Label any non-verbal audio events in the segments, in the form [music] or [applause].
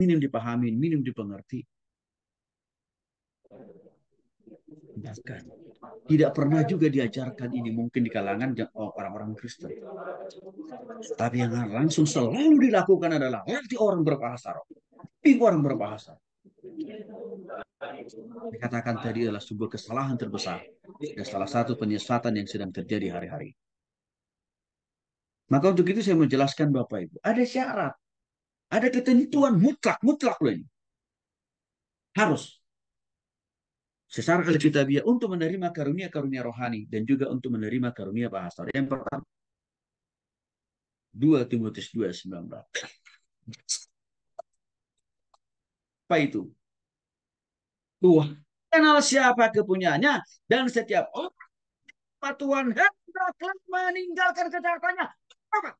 minim dipahami, minim dipengerti. Bahkan tidak pernah juga diajarkan ini mungkin di kalangan oh, orang-orang Kristen. Tapi yang langsung selalu dilakukan adalah nanti orang berbahasa roh. Arab. orang berbahasa. Dikatakan tadi adalah sebuah kesalahan terbesar dan salah satu penyesatan yang sedang terjadi hari-hari. Maka untuk itu saya menjelaskan Bapak Ibu, ada syarat ada ketentuan mutlak, mutlak loh ini. Harus. Secara biar untuk menerima karunia-karunia rohani dan juga untuk menerima karunia bahasa. Yang pertama, 2 Timotius 2 19. Apa itu? Tuhan kenal siapa kepunyaannya dan setiap orang Tuhan hendaklah meninggalkan kejahatannya. Apa?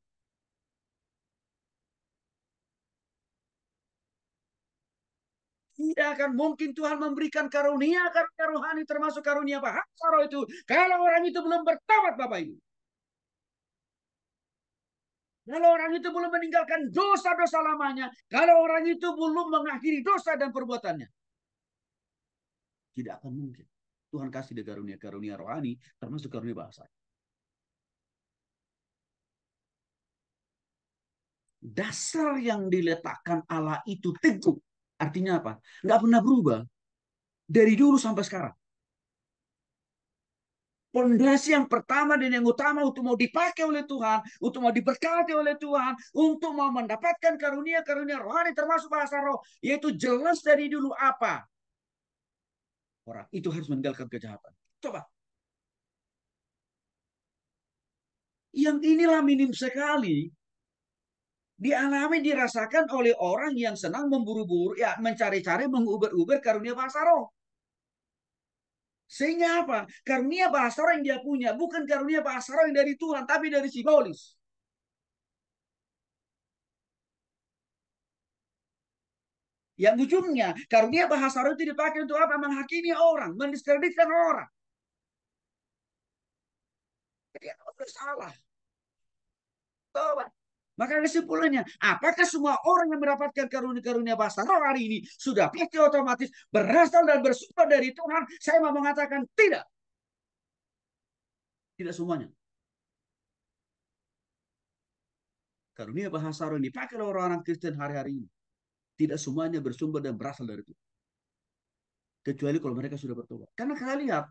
tidak akan mungkin Tuhan memberikan karunia karunia rohani termasuk karunia bahasa roh itu. Kalau orang itu belum bertobat Bapak Ibu. Kalau orang itu belum meninggalkan dosa-dosa lamanya. Kalau orang itu belum mengakhiri dosa dan perbuatannya. Tidak akan mungkin. Tuhan kasih dia karunia-karunia rohani termasuk karunia bahasa. Dasar yang diletakkan Allah itu teguh Artinya apa? Nggak pernah berubah. Dari dulu sampai sekarang. Pondasi yang pertama dan yang utama untuk mau dipakai oleh Tuhan, untuk mau diberkati oleh Tuhan, untuk mau mendapatkan karunia-karunia rohani termasuk bahasa roh, yaitu jelas dari dulu apa? Orang itu harus meninggalkan kejahatan. Coba. Yang inilah minim sekali dialami dirasakan oleh orang yang senang memburu-buru ya mencari-cari menguber-uber karunia bahasa roh sehingga apa karunia bahasa roh yang dia punya bukan karunia bahasa roh yang dari Tuhan tapi dari simbolis yang ujungnya karunia bahasa roh itu dipakai untuk apa menghakimi orang mendiskreditkan orang jadi ya, salah tobat maka kesimpulannya, apakah semua orang yang mendapatkan karunia-karunia bahasa roh hari ini sudah pasti otomatis berasal dan bersumber dari Tuhan? Saya mau mengatakan tidak. Tidak semuanya. Karunia bahasa roh yang dipakai oleh orang-orang Kristen hari-hari ini. Tidak semuanya bersumber dan berasal dari Tuhan. Kecuali kalau mereka sudah bertobat. Karena kita lihat,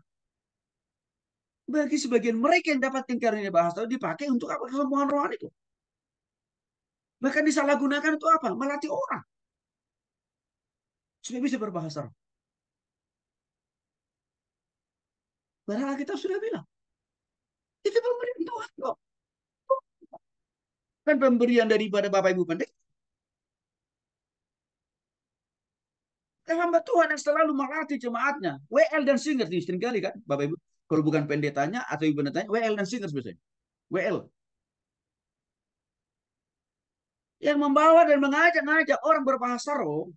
bagi sebagian mereka yang dapatkan karunia bahasa roh dipakai untuk apa kesembuhan rohani itu. Mereka disalahgunakan itu apa? Melatih orang. Sudah bisa berbahasa roh. Padahal kita sudah bilang. Itu pemberian Tuhan kok. Kan pemberian daripada Bapak Ibu pendek. Dan hamba Tuhan yang selalu melatih jemaatnya. WL dan singers di sering kali kan Bapak Ibu. Kalau bukan pendetanya atau ibu pendetanya, WL dan singers biasanya. WL. yang membawa dan mengajak-ngajak orang berbahasa roh,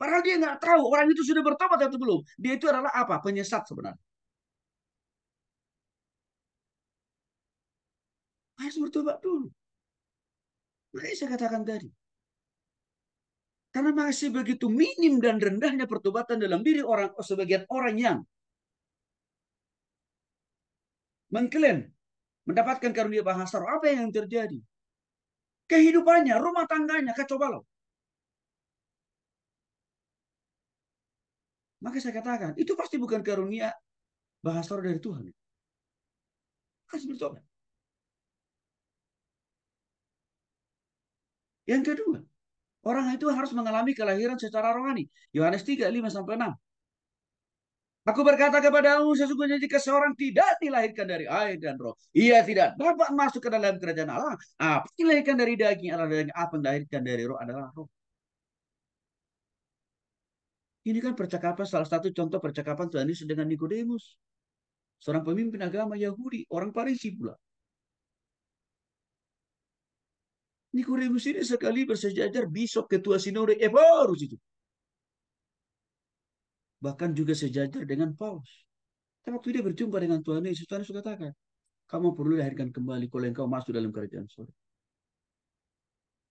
padahal dia nggak tahu orang itu sudah bertobat atau belum. Dia itu adalah apa? Penyesat sebenarnya. Harus bertobat dulu. Makanya saya katakan tadi. Karena masih begitu minim dan rendahnya pertobatan dalam diri orang sebagian orang yang mengklaim mendapatkan karunia bahasa roh apa yang terjadi? kehidupannya, rumah tangganya kacau balau. Maka saya katakan, itu pasti bukan karunia bahasa dari Tuhan. Harus kan bertobat. Yang kedua, orang itu harus mengalami kelahiran secara rohani. Yohanes 3, 5 sampai 6. Aku berkata kepadamu, sesungguhnya jika seorang tidak dilahirkan dari air dan roh, ia tidak dapat masuk ke dalam kerajaan Allah. Apa ah, yang dilahirkan dari daging adalah daging, apa yang dilahirkan dari roh adalah roh. Ini kan percakapan salah satu contoh percakapan Tuhan Yesus dengan Nikodemus. Seorang pemimpin agama Yahudi, orang Parisi pula. Nikodemus ini sekali bersejajar bisok ketua sinode Eforus eh, itu bahkan juga sejajar dengan Paulus. Tapi kan waktu dia berjumpa dengan Tuhan Yesus, Tuhan Yesus katakan, kamu perlu lahirkan kembali kalau engkau masuk dalam kerajaan surga.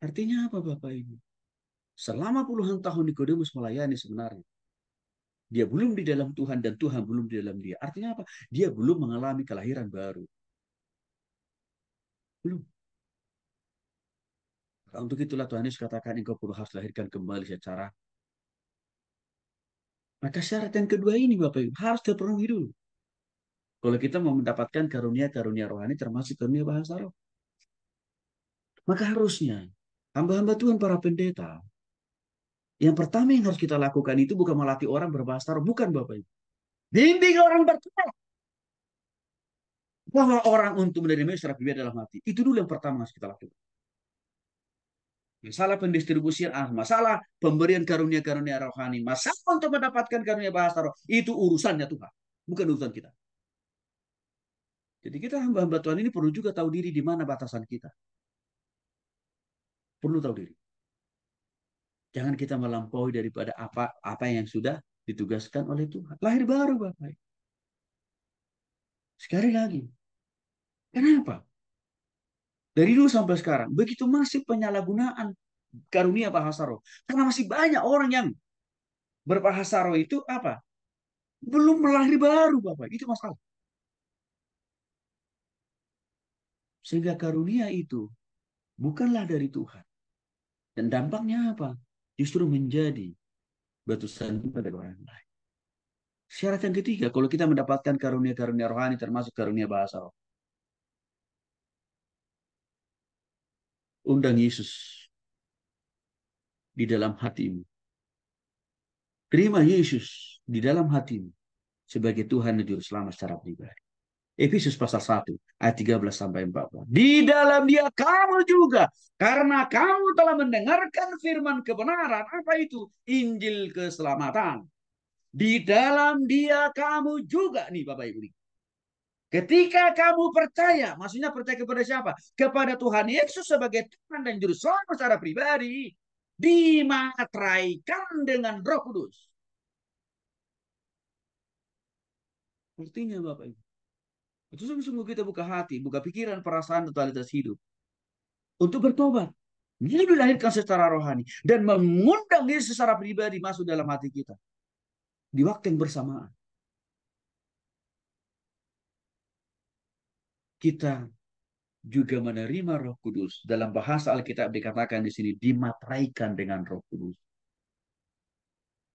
Artinya apa Bapak Ibu? Selama puluhan tahun Nikodemus melayani sebenarnya. Dia belum di dalam Tuhan dan Tuhan belum di dalam dia. Artinya apa? Dia belum mengalami kelahiran baru. Belum. Untuk itulah Tuhan Yesus katakan engkau perlu harus lahirkan kembali secara maka syarat yang kedua ini Bapak Ibu harus terpenuhi dulu. Kalau kita mau mendapatkan karunia-karunia rohani termasuk karunia bahasa roh. Maka harusnya hamba-hamba Tuhan para pendeta yang pertama yang harus kita lakukan itu bukan melatih orang berbahasa roh, bukan Bapak Ibu. Bimbing orang bertobat. Bahwa orang untuk menerima secara pribadi dalam hati. Itu dulu yang pertama harus kita lakukan masalah pendistribusian ah, masalah pemberian karunia-karunia rohani, masalah untuk mendapatkan karunia bahasa roh, itu urusannya Tuhan, bukan urusan kita. Jadi kita hamba-hamba Tuhan ini perlu juga tahu diri di mana batasan kita. Perlu tahu diri. Jangan kita melampaui daripada apa apa yang sudah ditugaskan oleh Tuhan. Lahir baru Bapak. Sekali lagi. Kenapa? Dari dulu sampai sekarang, begitu masih penyalahgunaan karunia bahasa roh. Karena masih banyak orang yang berbahasa roh itu apa? Belum melahir baru, Bapak. Itu masalah. Sehingga karunia itu bukanlah dari Tuhan. Dan dampaknya apa? Justru menjadi batu sandungan dari orang lain. Syarat yang ketiga, kalau kita mendapatkan karunia-karunia rohani termasuk karunia bahasa roh. Undang Yesus di dalam hatimu. Terima Yesus di dalam hatimu sebagai Tuhan dan Juru Selamat secara pribadi. Efesus pasal 1 ayat 13 sampai 14. Di dalam dia kamu juga karena kamu telah mendengarkan firman kebenaran apa itu Injil keselamatan. Di dalam dia kamu juga nih Bapak Ibu. Ketika kamu percaya, maksudnya percaya kepada siapa? Kepada Tuhan Yesus sebagai Tuhan dan Juru Selamat secara pribadi. Dimateraikan dengan roh kudus. Artinya Bapak Ibu. Itu sungguh-sungguh kita buka hati, buka pikiran, perasaan, totalitas hidup. Untuk bertobat. Dia dilahirkan secara rohani. Dan mengundang Yesus secara pribadi masuk dalam hati kita. Di waktu yang bersamaan. kita juga menerima Roh Kudus. Dalam bahasa Alkitab dikatakan di sini dimateraikan dengan Roh Kudus.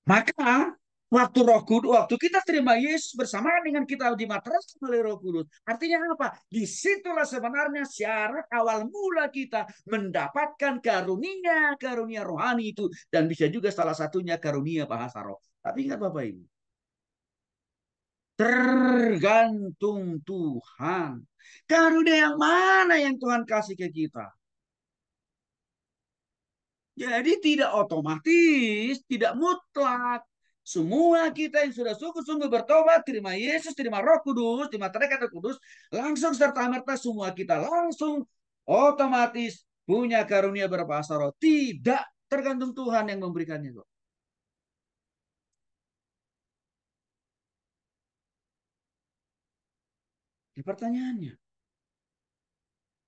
Maka waktu Roh Kudus, waktu kita terima Yesus bersamaan dengan kita dimateraikan oleh Roh Kudus. Artinya apa? Disitulah sebenarnya syarat awal mula kita mendapatkan karunia, karunia rohani itu dan bisa juga salah satunya karunia bahasa roh. Tapi ingat Bapak Ibu, tergantung Tuhan Karunia yang mana yang Tuhan kasih ke kita? Jadi tidak otomatis, tidak mutlak. Semua kita yang sudah sungguh-sungguh bertobat, terima Yesus, terima Roh Kudus, terima Trekat Roh Kudus, langsung serta merta semua kita langsung otomatis punya karunia berbahasa roh. Tidak tergantung Tuhan yang memberikannya. Loh. Di pertanyaannya,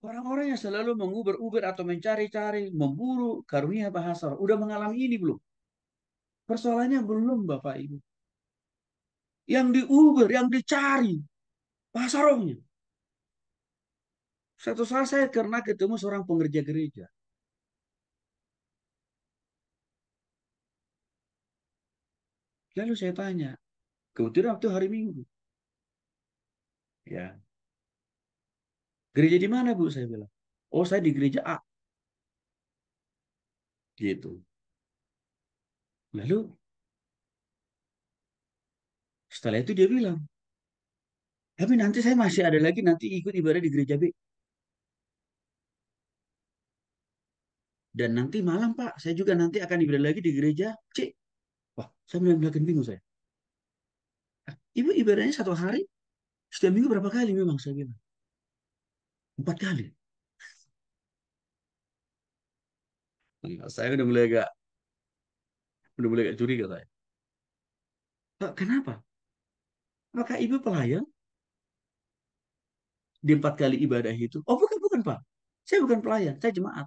orang-orang yang selalu menguber-uber atau mencari-cari, memburu karunia bahasa, udah mengalami ini belum? Persoalannya belum Bapak Ibu. Yang diuber, yang dicari, bahasa rohnya. Satu saat saya karena ketemu seorang pengerja gereja. Lalu saya tanya, kebetulan waktu hari Minggu ya gereja di mana bu saya bilang oh saya di gereja A gitu lalu setelah itu dia bilang tapi nanti saya masih ada lagi nanti ikut ibadah di gereja B dan nanti malam pak saya juga nanti akan ibadah lagi di gereja C wah saya bilang bingung saya ibu ibadahnya satu hari setiap minggu berapa kali memang saya bilang? Empat kali. Iya, saya udah mulai agak udah mulai agak curiga saya. Kenapa? Maka ibu pelayan di empat kali ibadah itu. Oh bukan bukan pak, saya bukan pelayan, saya jemaat.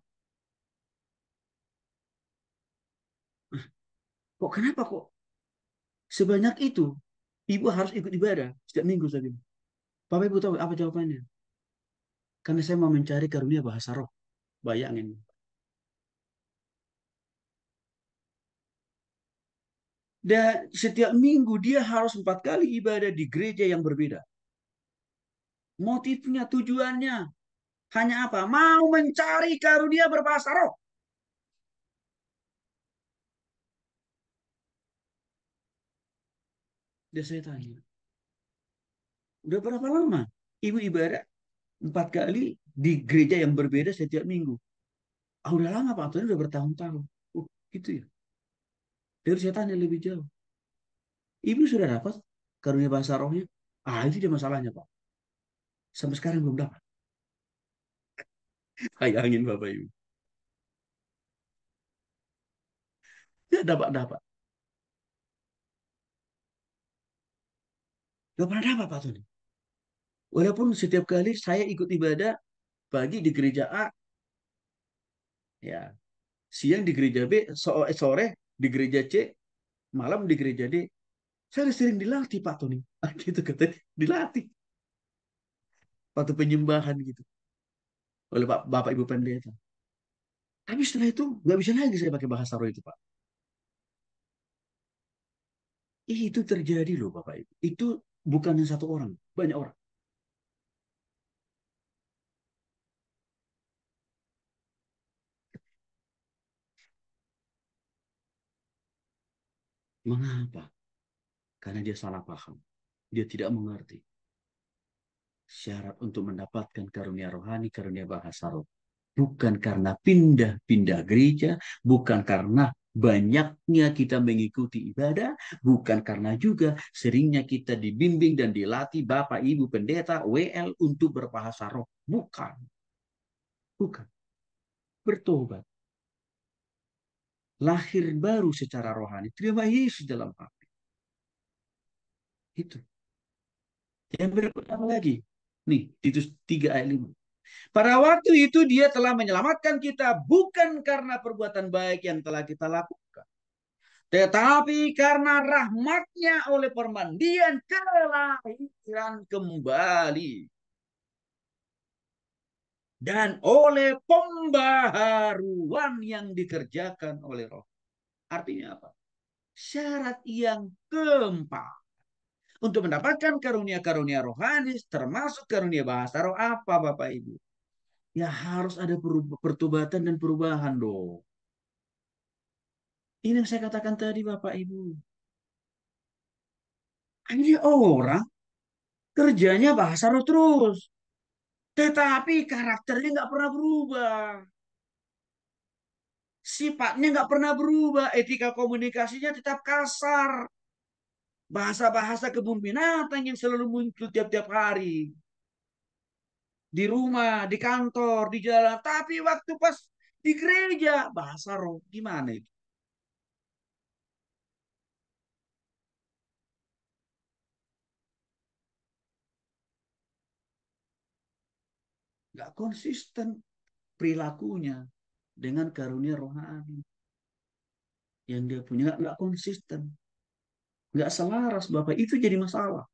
Kok kenapa kok sebanyak itu ibu harus ikut ibadah setiap minggu saya bilang. Bapak Ibu tahu apa jawabannya? Karena saya mau mencari karunia bahasa roh. Bayangin. Dan setiap minggu dia harus empat kali ibadah di gereja yang berbeda. Motifnya, tujuannya. Hanya apa? Mau mencari karunia berbahasa roh. Dia saya tanya, Udah berapa lama? Ibu ibadah empat kali di gereja yang berbeda setiap minggu. Ah, udah lama Pak Antoni, udah bertahun-tahun. Oh, gitu ya. Dari saya tanya lebih jauh. Ibu sudah dapat karunia bahasa rohnya? Ah, itu dia masalahnya Pak. Sampai sekarang belum dapat. [laughs] Bayangin Bapak Ibu. ya dapat-dapat. Gak pernah dapat Pak Tony. Walaupun setiap kali saya ikut ibadah pagi di gereja A, ya siang di gereja B, sore, eh, sore di gereja C, malam di gereja D. Saya sering dilatih Pak Tony. [laughs] Ah, gitu katanya, dilatih. Waktu penyembahan gitu. Oleh Pak, Bapak Ibu Pendeta. Tapi setelah itu nggak bisa lagi saya pakai bahasa roh itu Pak. Itu terjadi loh Bapak Ibu. Itu bukan satu orang, banyak orang. Mengapa? Karena dia salah paham. Dia tidak mengerti. Syarat untuk mendapatkan karunia rohani, karunia bahasa roh. Bukan karena pindah-pindah gereja, bukan karena banyaknya kita mengikuti ibadah, bukan karena juga seringnya kita dibimbing dan dilatih Bapak, Ibu, Pendeta, WL untuk berbahasa roh. Bukan. Bukan. Bertobat lahir baru secara rohani. Terima Yesus dalam hati. Itu. Yang berikutnya lagi. Nih, Titus 3 ayat 5. Pada waktu itu dia telah menyelamatkan kita bukan karena perbuatan baik yang telah kita lakukan. Tetapi karena rahmatnya oleh permandian kelahiran kembali dan oleh pembaharuan yang dikerjakan oleh roh. Artinya apa? Syarat yang keempat. Untuk mendapatkan karunia-karunia rohani termasuk karunia bahasa roh apa Bapak Ibu? Ya harus ada pertobatan dan perubahan dong. Ini yang saya katakan tadi Bapak Ibu. Ini orang kerjanya bahasa roh terus. Tetapi karakternya nggak pernah berubah. Sifatnya nggak pernah berubah. Etika komunikasinya tetap kasar. Bahasa-bahasa kebun binatang yang selalu muncul tiap-tiap hari. Di rumah, di kantor, di jalan. Tapi waktu pas di gereja, bahasa roh gimana itu? nggak konsisten perilakunya dengan karunia rohani yang dia punya nggak konsisten nggak selaras bapak itu jadi masalah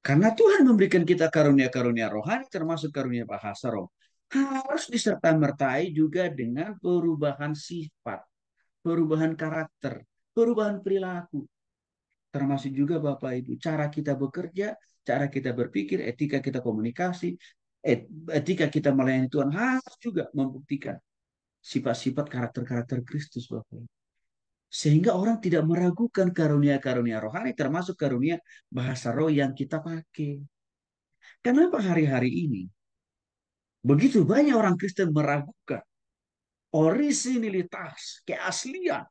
Karena Tuhan memberikan kita karunia-karunia rohani termasuk karunia bahasa roh. Harus disertai-mertai juga dengan perubahan sifat, perubahan karakter, perubahan perilaku termasuk juga Bapak Ibu cara kita bekerja, cara kita berpikir, etika kita komunikasi, etika kita melayani Tuhan harus juga membuktikan sifat-sifat karakter-karakter Kristus Bapak Ibu. Sehingga orang tidak meragukan karunia-karunia rohani termasuk karunia bahasa roh yang kita pakai. Kenapa hari-hari ini begitu banyak orang Kristen meragukan orisinilitas, keaslian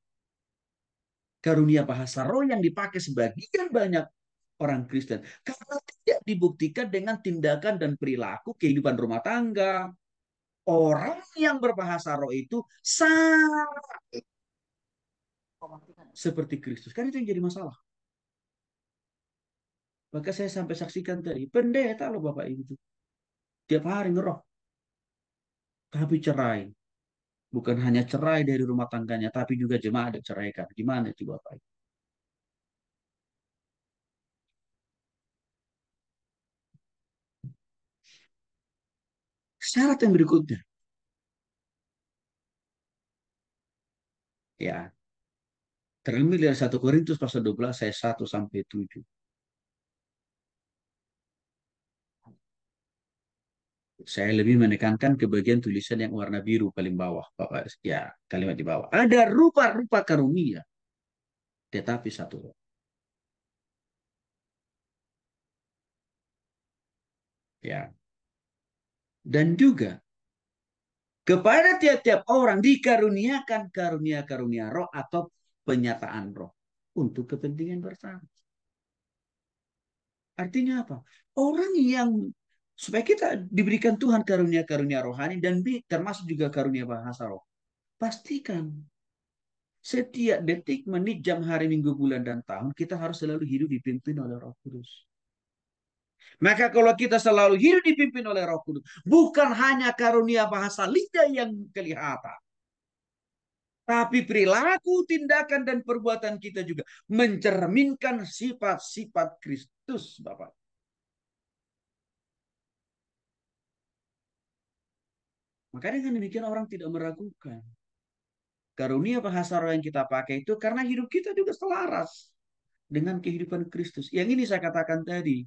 karunia bahasa roh yang dipakai sebagian banyak orang Kristen karena tidak dibuktikan dengan tindakan dan perilaku kehidupan rumah tangga orang yang berbahasa roh itu sama seperti Kristus kan itu yang jadi masalah maka saya sampai saksikan tadi pendeta loh bapak itu tiap hari ngeroh tapi cerai bukan hanya cerai dari rumah tangganya, tapi juga jemaah diceraikan. Gimana itu Bapak? Ibu? Syarat yang berikutnya. Ya. Terlebih dari 1 Korintus pasal 12 ayat 1 sampai 7. saya lebih menekankan ke bagian tulisan yang warna biru paling bawah, Bapak. Ya, kalimat di bawah. Ada rupa-rupa karunia, tetapi satu Ya. Dan juga kepada tiap-tiap orang dikaruniakan karunia-karunia roh atau penyataan roh untuk kepentingan bersama. Artinya apa? Orang yang supaya kita diberikan Tuhan karunia-karunia rohani dan termasuk juga karunia bahasa roh. Pastikan setiap detik, menit, jam, hari, minggu, bulan, dan tahun kita harus selalu hidup dipimpin oleh Roh Kudus. Maka kalau kita selalu hidup dipimpin oleh Roh Kudus, bukan hanya karunia bahasa lidah yang kelihatan, tapi perilaku, tindakan, dan perbuatan kita juga mencerminkan sifat-sifat Kristus, Bapak. Maka dengan demikian orang tidak meragukan. Karunia bahasa roh yang kita pakai itu karena hidup kita juga selaras dengan kehidupan Kristus. Yang ini saya katakan tadi.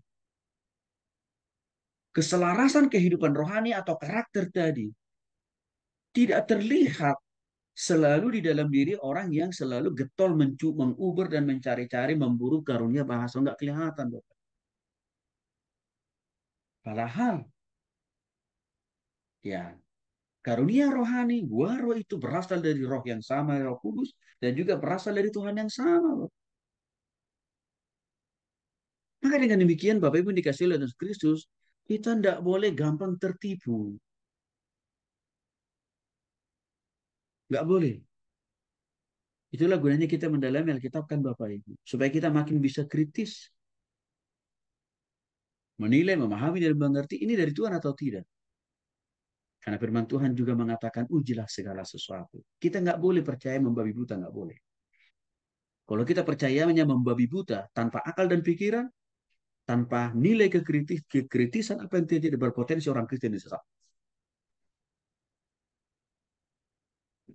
Keselarasan kehidupan rohani atau karakter tadi tidak terlihat selalu di dalam diri orang yang selalu getol mencu, menguber dan mencari-cari memburu karunia bahasa nggak kelihatan Bapak. Padahal ya karunia rohani, gua roh itu berasal dari roh yang sama, roh kudus, dan juga berasal dari Tuhan yang sama. Maka dengan demikian Bapak Ibu dikasih oleh Yesus Kristus, kita tidak boleh gampang tertipu. Tidak boleh. Itulah gunanya kita mendalami Alkitab kan Bapak Ibu. Supaya kita makin bisa kritis. Menilai, memahami, dan mengerti ini dari Tuhan atau tidak. Karena firman Tuhan juga mengatakan ujilah segala sesuatu. Kita nggak boleh percaya membabi buta, nggak boleh. Kalau kita percayanya membabi buta tanpa akal dan pikiran, tanpa nilai kekritis, kekritisan apa yang terjadi berpotensi orang Kristen disesat.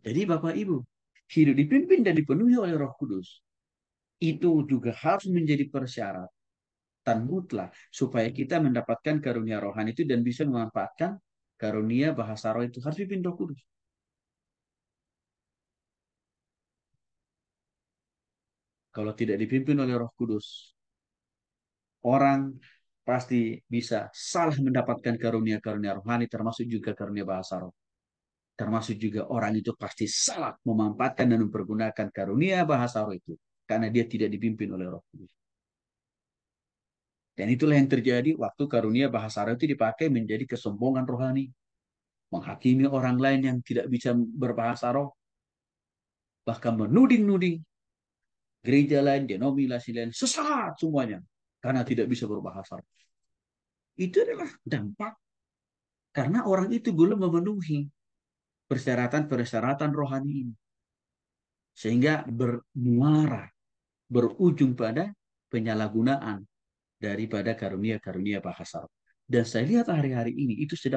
Jadi Bapak Ibu, hidup dipimpin dan dipenuhi oleh Roh Kudus itu juga harus menjadi persyarat mutlak supaya kita mendapatkan karunia rohani itu dan bisa memanfaatkan karunia bahasa roh itu harus dipimpin Roh Kudus. Kalau tidak dipimpin oleh Roh Kudus, orang pasti bisa salah mendapatkan karunia-karunia rohani termasuk juga karunia bahasa roh. Termasuk juga orang itu pasti salah memanfaatkan dan mempergunakan karunia bahasa roh itu karena dia tidak dipimpin oleh Roh Kudus. Dan itulah yang terjadi waktu karunia bahasa Arab itu dipakai menjadi kesombongan rohani. Menghakimi orang lain yang tidak bisa berbahasa roh. Bahkan menuding-nuding gereja lain, denominasi lain, sesat semuanya. Karena tidak bisa berbahasa roh. Itu adalah dampak. Karena orang itu belum memenuhi persyaratan-persyaratan rohani ini. Sehingga bermuara, berujung pada penyalahgunaan daripada karunia-karunia bahasa Arab. Dan saya lihat hari-hari ini itu sedang